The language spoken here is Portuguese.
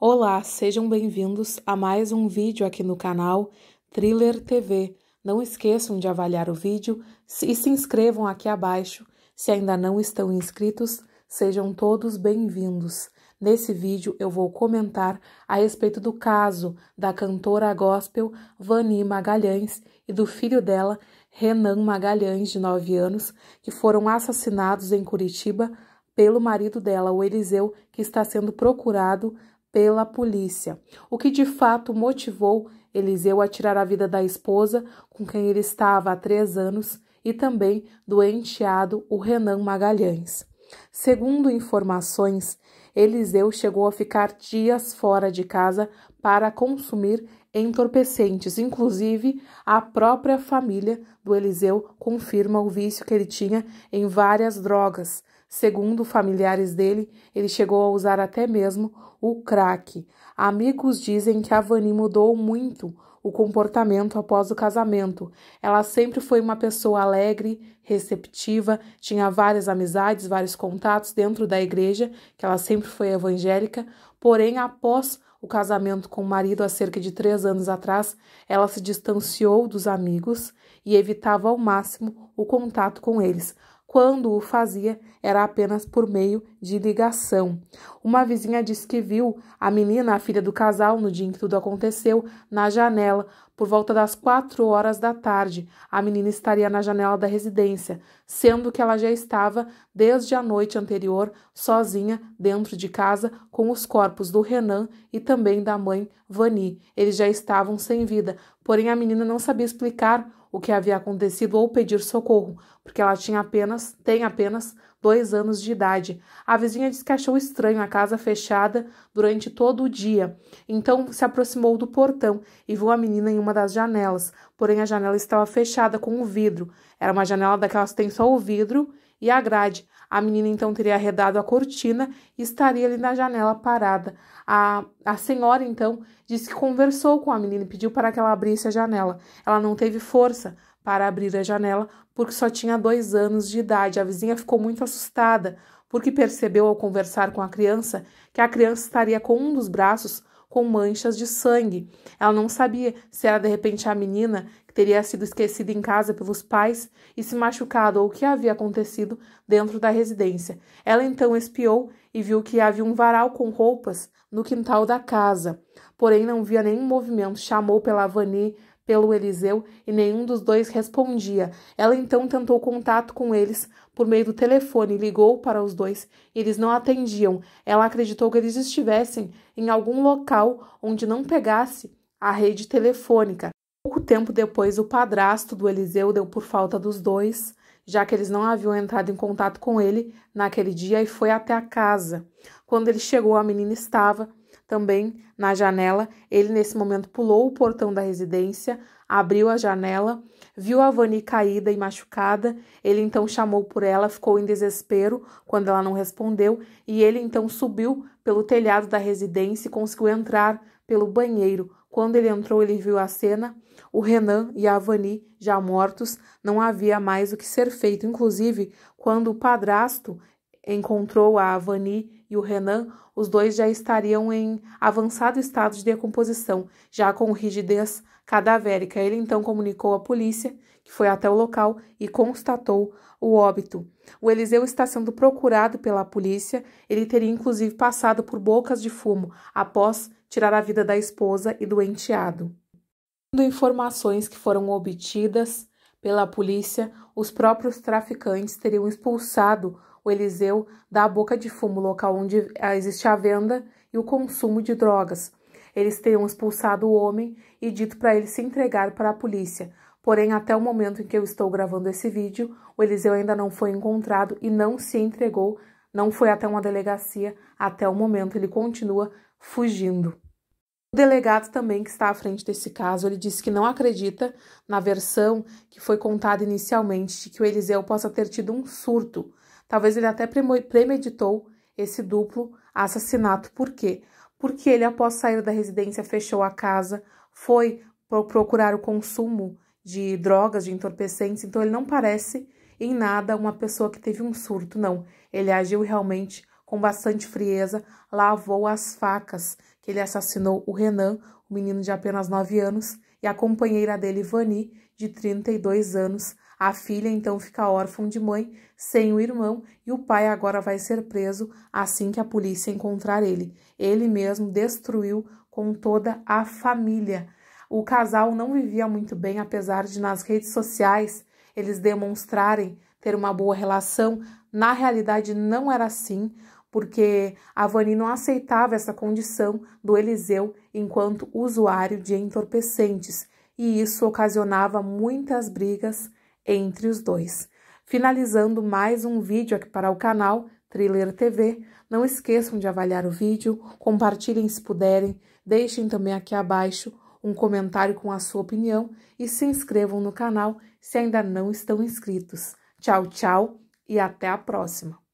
Olá, sejam bem-vindos a mais um vídeo aqui no canal Thriller TV. Não esqueçam de avaliar o vídeo e se inscrevam aqui abaixo. Se ainda não estão inscritos, sejam todos bem-vindos. Nesse vídeo eu vou comentar a respeito do caso da cantora gospel Vani Magalhães e do filho dela, Renan Magalhães, de 9 anos, que foram assassinados em Curitiba pelo marido dela, o Eliseu, que está sendo procurado pela polícia, o que de fato motivou Eliseu a tirar a vida da esposa, com quem ele estava há três anos, e também do enteado, o Renan Magalhães. Segundo informações, Eliseu chegou a ficar dias fora de casa para consumir entorpecentes. Inclusive, a própria família do Eliseu confirma o vício que ele tinha em várias drogas. Segundo familiares dele, ele chegou a usar até mesmo o crack. Amigos dizem que Avani mudou muito o comportamento após o casamento. Ela sempre foi uma pessoa alegre, receptiva, tinha várias amizades, vários contatos dentro da igreja, que ela sempre foi evangélica, porém, após o casamento com o marido há cerca de três anos atrás, ela se distanciou dos amigos e evitava ao máximo o contato com eles. Quando o fazia, era apenas por meio de ligação. Uma vizinha disse que viu a menina, a filha do casal, no dia em que tudo aconteceu, na janela, por volta das quatro horas da tarde. A menina estaria na janela da residência, sendo que ela já estava, desde a noite anterior, sozinha dentro de casa com os corpos do Renan e também da mãe Vani. Eles já estavam sem vida, porém a menina não sabia explicar o que havia acontecido ou pedir socorro, porque ela tinha apenas, tem apenas dois anos de idade. A vizinha disse que achou estranho a casa fechada durante todo o dia. Então se aproximou do portão e viu a menina em uma das janelas, porém a janela estava fechada com o um vidro. Era uma janela daquelas que tem só o vidro e a grade. A menina então teria arredado a cortina e estaria ali na janela parada. A, a senhora então disse que conversou com a menina e pediu para que ela abrisse a janela. Ela não teve força para abrir a janela porque só tinha dois anos de idade. A vizinha ficou muito assustada porque percebeu ao conversar com a criança que a criança estaria com um dos braços com manchas de sangue. Ela não sabia se era de repente a menina teria sido esquecida em casa pelos pais e se machucado ou o que havia acontecido dentro da residência. Ela então espiou e viu que havia um varal com roupas no quintal da casa. Porém, não via nenhum movimento. Chamou pela Vani, pelo Eliseu e nenhum dos dois respondia. Ela então tentou contato com eles por meio do telefone, ligou para os dois e eles não atendiam. Ela acreditou que eles estivessem em algum local onde não pegasse a rede telefônica. Pouco tempo depois, o padrasto do Eliseu deu por falta dos dois, já que eles não haviam entrado em contato com ele naquele dia e foi até a casa. Quando ele chegou, a menina estava também na janela. Ele, nesse momento, pulou o portão da residência, abriu a janela, viu a Vani caída e machucada. Ele então chamou por ela, ficou em desespero quando ela não respondeu, e ele então subiu pelo telhado da residência e conseguiu entrar pelo banheiro, quando ele entrou, ele viu a cena. O Renan e a Avani, já mortos, não havia mais o que ser feito. Inclusive, quando o padrasto encontrou a Avani e o Renan, os dois já estariam em avançado estado de decomposição, já com rigidez cadavérica. Ele então comunicou à polícia, que foi até o local e constatou o óbito. O Eliseu está sendo procurado pela polícia, ele teria inclusive passado por bocas de fumo após tirar a vida da esposa e do enteado. Segundo informações que foram obtidas pela polícia, os próprios traficantes teriam expulsado o Eliseu da boca de fumo, local onde existe a venda e o consumo de drogas. Eles teriam expulsado o homem e dito para ele se entregar para a polícia, Porém, até o momento em que eu estou gravando esse vídeo, o Eliseu ainda não foi encontrado e não se entregou, não foi até uma delegacia. Até o momento, ele continua fugindo. O delegado também que está à frente desse caso, ele disse que não acredita na versão que foi contada inicialmente de que o Eliseu possa ter tido um surto. Talvez ele até premeditou esse duplo assassinato. Por quê? Porque ele, após sair da residência, fechou a casa, foi procurar o consumo de drogas, de entorpecentes, então ele não parece em nada uma pessoa que teve um surto, não. Ele agiu realmente com bastante frieza, lavou as facas que ele assassinou o Renan, o menino de apenas 9 anos, e a companheira dele, Vani, de 32 anos. A filha então fica órfã de mãe, sem o irmão, e o pai agora vai ser preso assim que a polícia encontrar ele. Ele mesmo destruiu com toda a família o casal não vivia muito bem, apesar de nas redes sociais eles demonstrarem ter uma boa relação. Na realidade, não era assim, porque a Vani não aceitava essa condição do Eliseu enquanto usuário de entorpecentes, e isso ocasionava muitas brigas entre os dois. Finalizando mais um vídeo aqui para o canal Thriller TV. Não esqueçam de avaliar o vídeo, compartilhem se puderem, deixem também aqui abaixo um comentário com a sua opinião e se inscrevam no canal se ainda não estão inscritos. Tchau, tchau e até a próxima!